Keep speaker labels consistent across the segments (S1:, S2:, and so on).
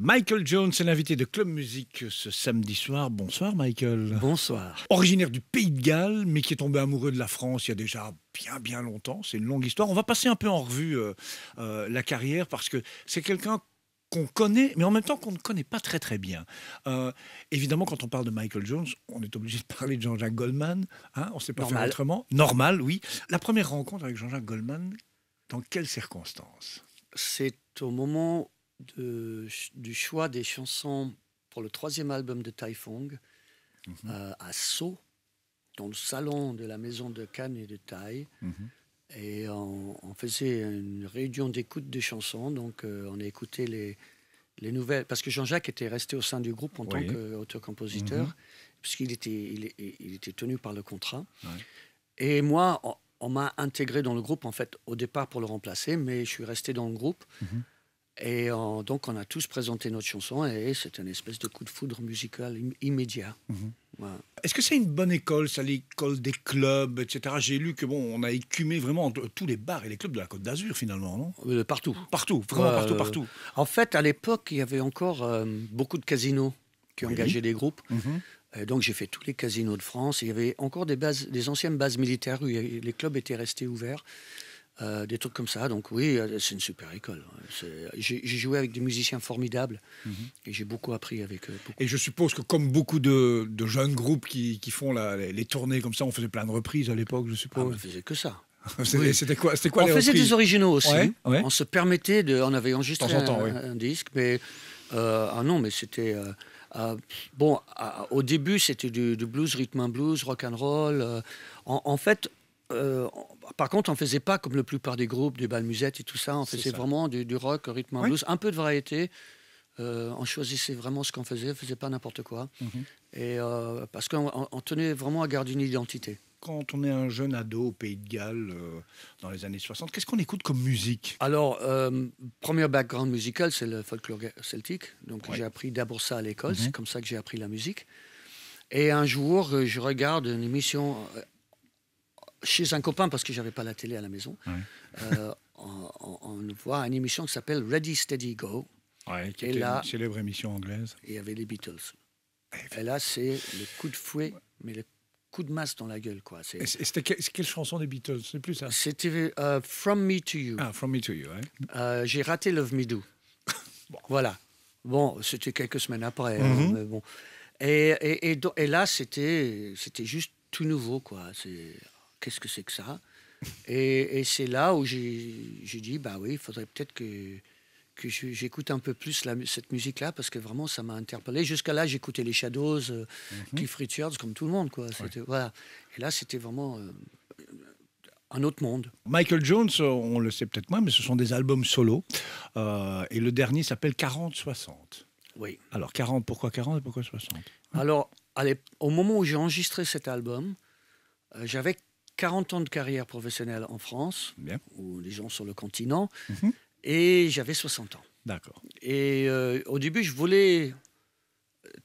S1: Michael Jones est l'invité de Club Musique ce samedi soir. Bonsoir Michael. Bonsoir. Originaire du Pays de Galles, mais qui est tombé amoureux de la France il y a déjà bien bien longtemps. C'est une longue histoire. On va passer un peu en revue euh, euh, la carrière parce que c'est quelqu'un qu'on connaît, mais en même temps qu'on ne connaît pas très très bien. Euh, évidemment, quand on parle de Michael Jones, on est obligé de parler de Jean-Jacques Goldman. Hein, on ne sait pas faire autrement. Normal, oui. La première rencontre avec Jean-Jacques Goldman,
S2: dans quelles circonstances C'est au moment de, du choix des chansons pour le troisième album de Taifong mhm. euh, à Sceaux, dans le salon de la maison de Cannes et de Taille. Mhm. Et on, faisait une réunion d'écoute des chansons. Donc, euh, on a écouté les, les nouvelles. Parce que Jean-Jacques était resté au sein du groupe en tant qu'auteur-compositeur, mhm. puisqu'il était, il, était tenu par le contrat. Et moi, on, m'a intégré dans le groupe, en fait, au départ pour le remplacer, mais je suis resté dans le groupe. Et donc, on a tous présenté notre chanson et c'est un espèce de coup de foudre musical immédiat. Mhm. Est-ce que c'est une
S1: bonne école, ça, l'école des clubs, etc. J'ai lu que bon, on a écumé vraiment tous les bars et
S2: les clubs de la Côte d'Azur, finalement, non euh, Partout. Partout, vraiment partout, euh, partout. En fait, à l'époque, il y avait encore euh, beaucoup de casinos qui engageaient des groupes. Mhm. donc j'ai fait tous les casinos de France. Il y avait encore des bases, des anciennes bases militaires où les clubs étaient restés ouverts. Euh, des trucs comme ça. Donc oui, euh, c'est une super école. J'ai joué avec des musiciens formidables mhm. et j'ai beaucoup appris avec eux.
S1: Et je suppose que comme beaucoup de, jeunes groupes qui, font les, tournées comme ça, on faisait plein de reprises à l'époque, je ah, suppose. On on faisait que ça. C'était quoi, quoi On faisait des originaux aussi. On
S2: se permettait de. On avait enregistré en temps, un, un, disque, mais euh, ah non, mais c'était. bon, au début, c'était du, blues, rythme blues, rock and roll. En, en, fait, par contre, on ne faisait pas comme la plupart des groupes, du bal musette et tout ça. On faisait vraiment du, rock, rythme blues, un peu de variété. Euh, on choisissait vraiment ce qu'on faisait, on faisait pas n'importe quoi. Mhm. Et euh, parce qu'on tenait vraiment à garder une identité.
S1: Quand on est un jeune ado au Pays de Galles, euh, dans les années 60, qu'est-ce qu'on écoute comme musique
S2: Alors, premier background musical, c'est le folklore celtique. Donc, j'ai appris d'abord ça à l'école, c'est mhm. comme ça que j'ai appris la musique. Et un jour, je regarde une émission chez un copain parce que j'avais pas la télé à la maison. on, euh, voit une émission qui s'appelle Ready Steady Go. Ouais, qui était une célèbre émission anglaise. Et il y avait les Beatles. Et, là, c'est le coup de fouet, mais le coup de masse dans la gueule, quoi. C'est... c'était
S1: quelle, chanson des Beatles C'est plus ça. C'était euh, From
S2: Me to You. Ah, From Me to You. Hein. j'ai raté Love Me Do. bon. Voilà. Bon, c'était quelques semaines après. Hein, mhm. mais bon. Et, et, et, là, c'était, c'était juste tout nouveau, quoi. C'est qu'est-ce que c'est que ça Et, c'est là où j'ai dit, bah oui, il faudrait peut-être que, que j'écoute un peu plus cette musique-là, parce que vraiment, ça m'a interpellé. Jusqu'à là, j'écoutais les Shadows, Keith mhm. Richards, comme tout le monde. Quoi. C'était Voilà. Et là, c'était vraiment... Euh, un autre monde.
S1: Michael Jones, on le sait peut-être moins, mais ce sont des albums solo. Euh, et le dernier s'appelle 40-60. Oui. Alors 40, pourquoi 40 et pourquoi 60
S2: Alors, au moment où j'ai enregistré cet album, euh, j'avais 40 ans de carrière professionnelle en France, ou les gens sur le continent, mhm. et j'avais 60 ans. D'accord. Et euh, au début, je voulais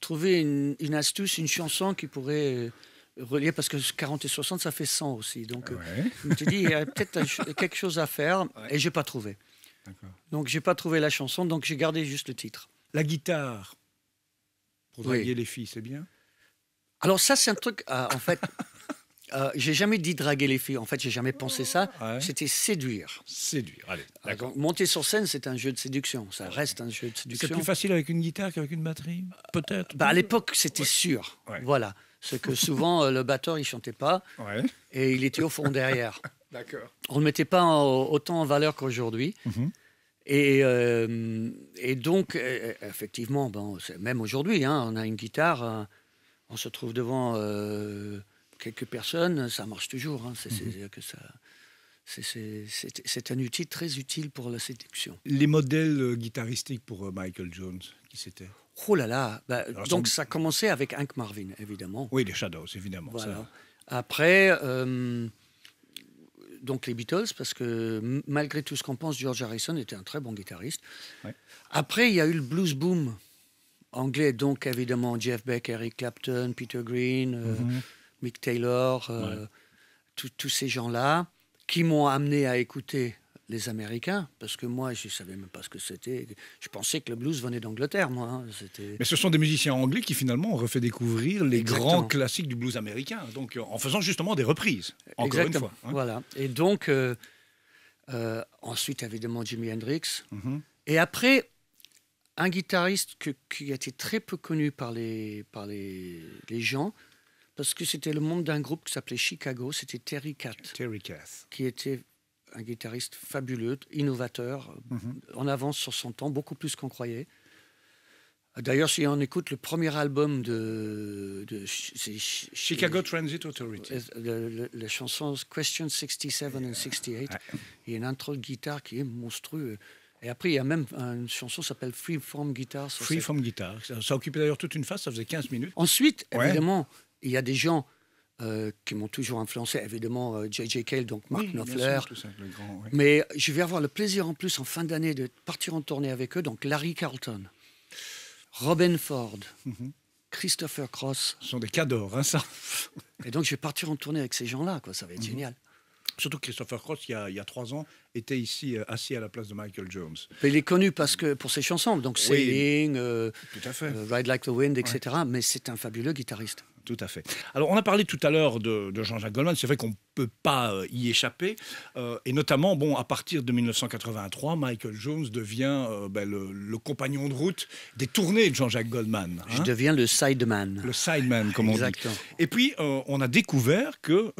S2: trouver une, astuce, une chanson qui pourrait euh, relier, parce que 40 et 60, ça fait 100 aussi. Donc, euh, je me suis dit, il y a peut-être quelque chose à faire, et je n'ai pas trouvé. Donc, je n'ai pas trouvé la chanson, donc j'ai gardé juste le titre. La guitare, pour draguer les filles, c'est bien alors ça, c'est un truc, ah, en fait, euh, j'ai jamais dit draguer les filles. En fait, j'ai jamais pensé ça. C'était séduire. Séduire. Allez. Euh, monter sur scène, c'est un jeu de séduction. Ça reste un jeu de séduction. C'est plus facile avec
S1: une guitare qu'avec une batterie,
S2: peut-être. Bah, à l'époque, c'était sûr. Voilà. Ce que souvent euh, le batteur, il chantait pas. Et il était au fond derrière. D'accord. On ne mettait pas autant en valeur qu'aujourd'hui. Mhm. Et, et, donc, effectivement, bon, même aujourd'hui, hein, on a une guitare, on se trouve devant quelques personnes, ça marche toujours. Hein. C'est, mhm. que ça. C'est, un outil très utile pour la séduction. Les
S1: modèles euh, guitaristiques pour euh, Michael Jones, qui c'était
S2: Oh là là bah, Donc ça... commençait avec Hank Marvin, évidemment. Oui, les Shadows, évidemment. Après, euh, donc les Beatles, parce que malgré tout ce qu'on pense, George Harrison était un très bon guitariste. Après, il y a eu le blues boom anglais, donc évidemment Jeff Beck, Eric Clapton, Peter Green. Mhm. Mick Taylor, euh, tous ces gens-là, qui m'ont amené à écouter les Américains, parce que moi, je ne savais même pas ce que c'était. Je pensais que le blues venait d'Angleterre, moi. Hein. Mais ce sont
S1: des musiciens anglais qui, finalement, ont refait découvrir les grands
S2: classiques du blues américain,
S1: donc euh, en faisant justement des reprises, encore une fois. Hein.
S2: Voilà. Et donc, euh, ensuite, évidemment, Jimi Hendrix. Mhm. Et après, un guitariste qui était très peu connu par les, par les gens, parce que c'était le monde d'un groupe qui s'appelait Chicago, c'était Terry Kath. Terry Qui était un guitariste fabuleux, innovateur, mhm. en avance sur son temps, beaucoup plus qu'on croyait. D'ailleurs, si on écoute le premier album de, de Chicago Transit Authority, euh, la chanson Question 67 et, and 68, il y a une intro de guitare qui est monstrueuse. Et après, il y a même une chanson qui s'appelle Freeform Guitar. Freeform Guitar. Ça, occupait d'ailleurs toute une phase, ça faisait 15 minutes. Ensuite, évidemment, il y a des gens euh, qui m'ont toujours influencé, évidemment J.J. Euh, Cale, donc Mark Knopfler. Mais je vais avoir le plaisir en plus en fin d'année de partir en tournée avec eux, donc Larry Carlton, Robin Ford, mhm. Christopher Cross. Ce sont des cadeaux, hein, ça. Et donc je vais partir en tournée avec ces gens-là, quoi. ça va être mhm. génial. Surtout Christopher Cross, il y, a, trois ans,
S1: était ici euh, assis à la place de Michael Jones.
S2: il est connu parce que, pour ses chansons, donc Sailing, Ride Like the Wind, etc. Mais c'est un fabuleux guitariste tout à fait. Alors, on a parlé
S1: tout à l'heure de, Jean-Jacques Goldman. C'est vrai qu'on ne peut pas euh, y échapper. Euh, et notamment, bon, à partir de 1983, Michael Jones devient euh, ben, le, compagnon de route des tournées de Jean-Jacques Goldman.
S2: Je hein. deviens le sideman. Le sideman, comme on Exactement. dit.
S1: Et puis, on a découvert que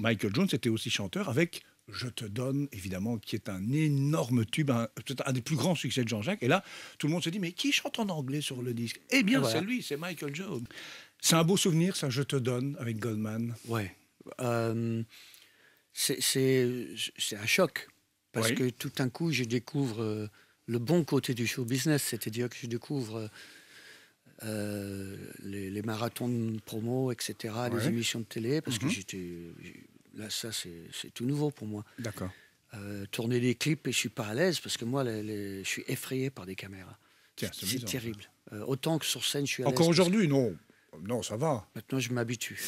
S1: Michael Jones était aussi chanteur avec je te donne, évidemment, qui est un énorme tube, un, des plus grands succès de Jean-Jacques. Et là, tout le monde se dit, mais qui chante en anglais sur le disque Eh bien, c'est lui, c'est Michael Jones. C'est un beau souvenir, ça, je te donne, avec
S2: Goldman. Ouais. Euh, c'est un choc, parce que tout d'un coup, je découvre euh, le bon côté du show business, c'est-à-dire que je découvre euh, les, marathons de promo, etc., les émissions de télé, parce que mhm. j'étais. Là, ça, c'est tout nouveau pour moi. D'accord. tourner des clips et je suis pas à l'aise parce que moi, je suis effrayé par des caméras. C'est terrible. autant que sur scène, je suis à Encore
S1: aujourd'hui, non. Non, ça va.
S2: Maintenant, je m'habitue.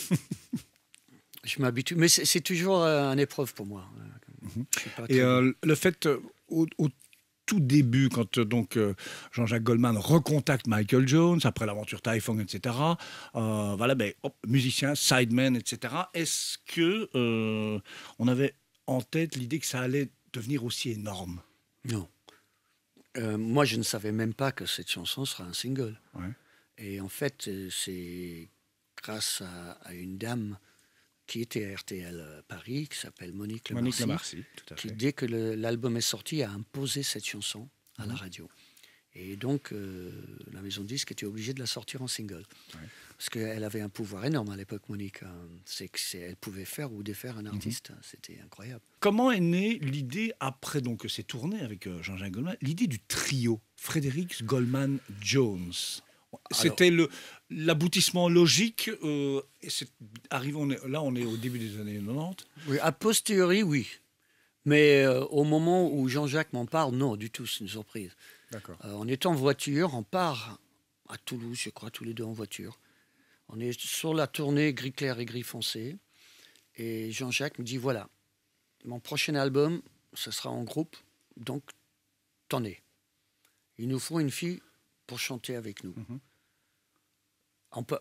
S2: je m'habitue. Mais c'est toujours euh, une épreuve pour moi. Hein. Mhm. Et
S1: euh, le fait, euh, au, tout début, quand donc Jean-Jacques Goldman recontacte Michael Jones après l'aventure Typhoon, etc., voilà, ben, hop, musicien, sideman, etc., est-ce que on avait en tête l'idée que ça allait
S2: devenir aussi énorme Non. moi, je ne savais même pas que cette chanson sera un single. Ouais. Et en fait, euh, c'est grâce à, une dame qui était à RTL euh, Paris, qui s'appelle Monique Lemarcy, qui, dès que l'album est sorti, a imposé cette chanson à la mhm. radio. Et donc, euh, la maison de disque était obligée de la sortir en single. Parce qu'elle avait un pouvoir énorme à l'époque, Monique. Hein. C'est qu'elle pouvait faire ou défaire un mhm. artiste. C'était incroyable. Comment est née l'idée,
S1: après donc ces tournées avec Jean-Jacques Goldman, l'idée du trio Frédéric Goldman Jones c'était l'aboutissement logique. Euh,
S2: arrivé, là, on est au début des années 90. Oui, a posteriori, oui. Mais euh, au moment où Jean-Jacques m'en parle, non, du tout, c'est une surprise. D'accord. Euh, on est en voiture, on part à Toulouse, je crois, tous les deux en voiture. On est sur la tournée gris clair et gris foncé. Et Jean-Jacques me dit voilà, mon prochain album, ce sera en groupe, donc t'en es. Il nous faut une fille pour chanter avec nous. Mhm. on peut,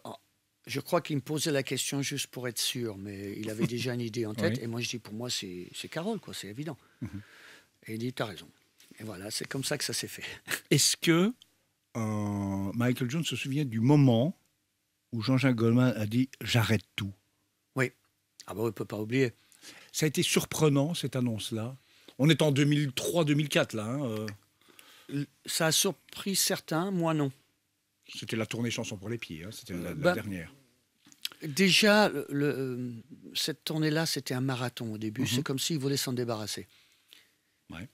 S2: je crois qu'il me posait la question juste pour être sûr, mais il avait déjà une idée en tête. Et moi, je dis, pour moi, c'est Carole, quoi, c'est évident. Mhm. Et il dit, t'as raison. Et voilà, c'est comme ça que ça s'est fait.
S1: Est-ce que euh, Michael Jones se souvient du moment où Jean-Jacques Goldman a dit j'arrête tout Oui. Ah ben, on ne peut pas oublier. Ça a été surprenant, cette annonce-là. On est en 2003-2004, là. Hein, euh ça a surpris certains, moi non. C'était la tournée chanson pour les pieds, hein, c'était la, bah, dernière.
S2: Déjà, le, euh, cette tournée-là, c'était un marathon au début. Mhm. C'est comme s'ils voulaient s'en débarrasser.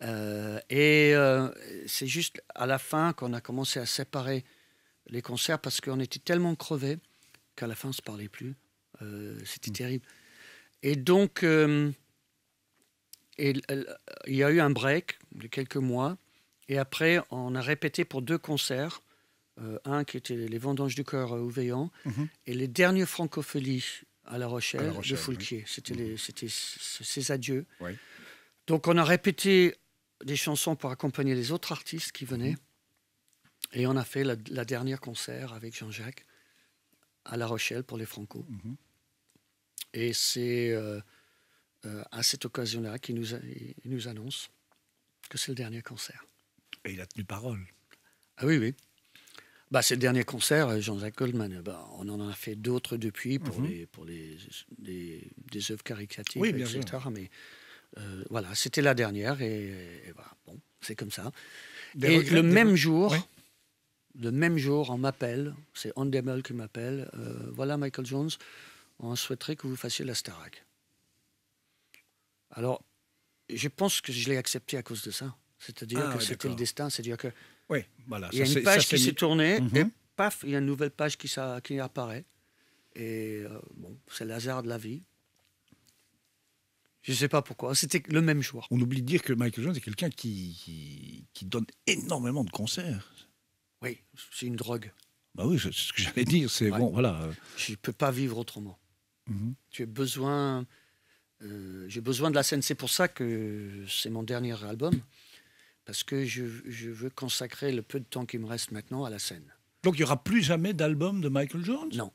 S2: Euh, et euh, c'est juste à la fin qu'on a commencé à séparer les concerts parce qu'on était tellement crevés qu'à la fin, on ne se parlait plus. c'était mhm. terrible. Et donc, il y a eu un break de quelques mois. Et après, on a répété pour deux concerts. Euh, un qui était Les Vendanges du Cœur au euh, Veillant mhm. et les derniers Francophilies à La Rochelle, de Foulquier. C'était mhm. ses adieux. Donc on a répété des chansons pour accompagner les autres artistes qui venaient. Mhm. Et on a fait la, dernière concert avec Jean-Jacques à La Rochelle pour les Franco. Et c'est euh, à cette occasion-là qu'il nous, nous annonce que c'est le dernier concert. Et il a tenu parole. Ah oui, oui. Bah, c'est le dernier concert, euh, Jean-Jacques Goldman. Bah, on en a fait d'autres depuis pour, mhm. les, pour des œuvres caricatives, etc. Mais euh, voilà, c'était la dernière et, c'est comme ça.
S1: et le même
S2: jour, le même jour, on m'appelle, c'est Andemel qui m'appelle. Euh, voilà, Michael Jones, on souhaiterait que vous fassiez la Alors, je pense que je l'ai accepté à cause de ça. C'est-à-dire ah que c'était le destin, cest dire que oui, voilà, il y a une page qui s'est tournée mhm. et paf, il y a une nouvelle page qui, ça, qui apparaît. Et euh, bon, c'est le hasard de la vie. Je ne sais pas pourquoi. C'était le même choix. On oublie de dire que
S1: Michael Jones est quelqu'un qui, qui, donne énormément de concerts. Oui, c'est une drogue. Bah oui, c'est ce que j'allais dire. C'est bon, voilà.
S2: Je ne peux pas vivre autrement. Mhm. tu besoin, euh, j'ai besoin de la scène. C'est pour ça que c'est mon dernier album parce que je, veux consacrer le peu de temps qui me reste maintenant à la scène. Donc il n'y aura plus jamais d'album de Michael Jones Non.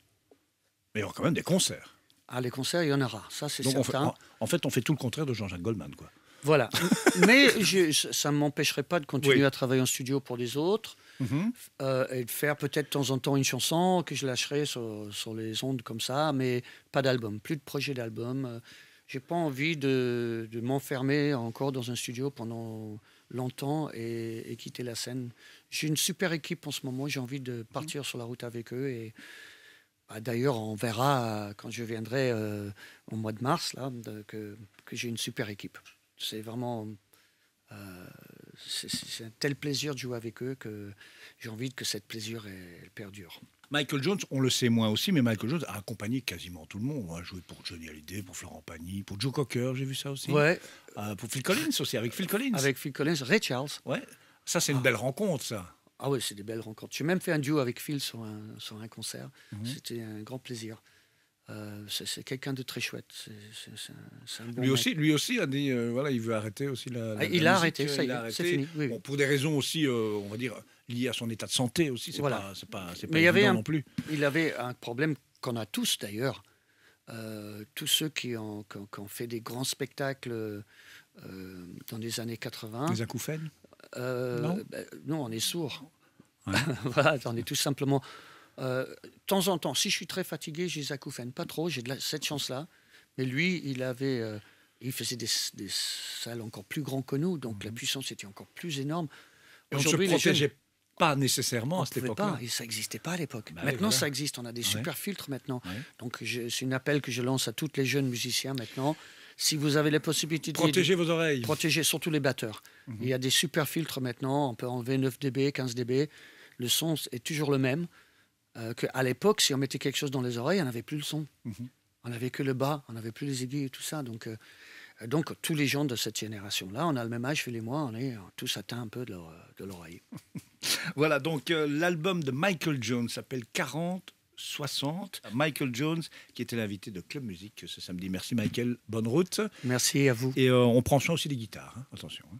S2: Mais il y aura quand même des concerts. Ah, les concerts, il y en aura, ça c'est certain.
S1: en, fait, on fait tout le contraire de Jean-Jacques Goldman, quoi.
S2: Voilà. Mais ça ne m'empêcherait pas de continuer à travailler en studio pour les autres mhm. euh, et de faire peut-être de temps en temps une chanson que je lâcherai sur, les ondes comme ça, mais pas d'album, plus de projet d'album. Euh, j'ai pas envie de, de m'enfermer encore dans un studio pendant longtemps et, quitter la scène. J'ai une super équipe en ce moment. J'ai envie de mhm. partir sur la route avec eux et bah, D'ailleurs, on verra euh, quand je viendrai euh, au mois de mars là, que, j'ai une super équipe. C'est vraiment euh, c'est un tel plaisir de jouer avec eux que j'ai envie que cette plaisir elle perdure.
S1: Michael Jones, on le sait moins aussi, mais Michael Jones a accompagné quasiment tout le monde. On a joué pour Johnny Hallyday, pour Florent Pagny, pour Joe Cocker, j'ai vu ça aussi. Ouais. Euh, pour Phil Collins aussi, avec
S2: Phil Collins. Avec Phil Collins, Ray Charles. Ouais. Ça, c'est une ah. belle rencontre, ça. Ah oui, c'est des belles rencontres. J'ai même fait un duo avec Phil sur un, sur un concert. Mhm. C'était un grand plaisir. Euh, c'est quelqu'un de très chouette. lui, aussi,
S1: lui aussi a dit, euh, voilà, il veut arrêter aussi la. Ah, il la a arrêté, euh, ça il a arrêté. Fini, pour des raisons aussi, on va dire, liées à son état de santé aussi. C'est pas, pas, pas avait un, non plus.
S2: Il avait un problème qu'on a tous d'ailleurs. tous ceux qui ont, fait des grands spectacles dans les années 80. Les acouphènes ben, non, on est sourd. voilà, on est tout simplement euh, de temps en temps, si je suis très fatigué, j'ai des acouphènes. Pas trop, j'ai cette chance-là. Mais lui, il avait, euh, il faisait des, salles encore plus grands que nous, donc la mhm. puissance était encore plus énorme. Aujourd'hui, on ne se protégeait pas nécessairement à cette époque-là. Ça n'existait pas à l'époque. Bah maintenant, ça existe. On a des super filtres maintenant. Donc, c'est un appel que je lance à tous les jeunes musiciens maintenant. Si vous avez les possibilités Protégez vos oreilles. Protégez surtout les batteurs. Mhm. Il y a des super filtres maintenant. On peut enlever 9 dB, 15 dB. Le son est toujours le même. Euh, qu'à l'époque, si on mettait quelque chose dans les oreilles, on n'avait plus le son. Mhm. On n'avait que le bas, on n'avait plus les aiguilles et tout ça. Donc, euh, donc tous les gens de cette génération-là, on a le même âge, les moi, on est euh, tous atteints un peu de l'oreille. voilà, donc l'album
S1: de Michael Jones s'appelle 40 60. Michael Jones, qui était l'invité de Club Musique ce samedi. Merci Michael, bonne route. Merci à vous. Et on prend soin aussi des guitares, hein. attention. Hein.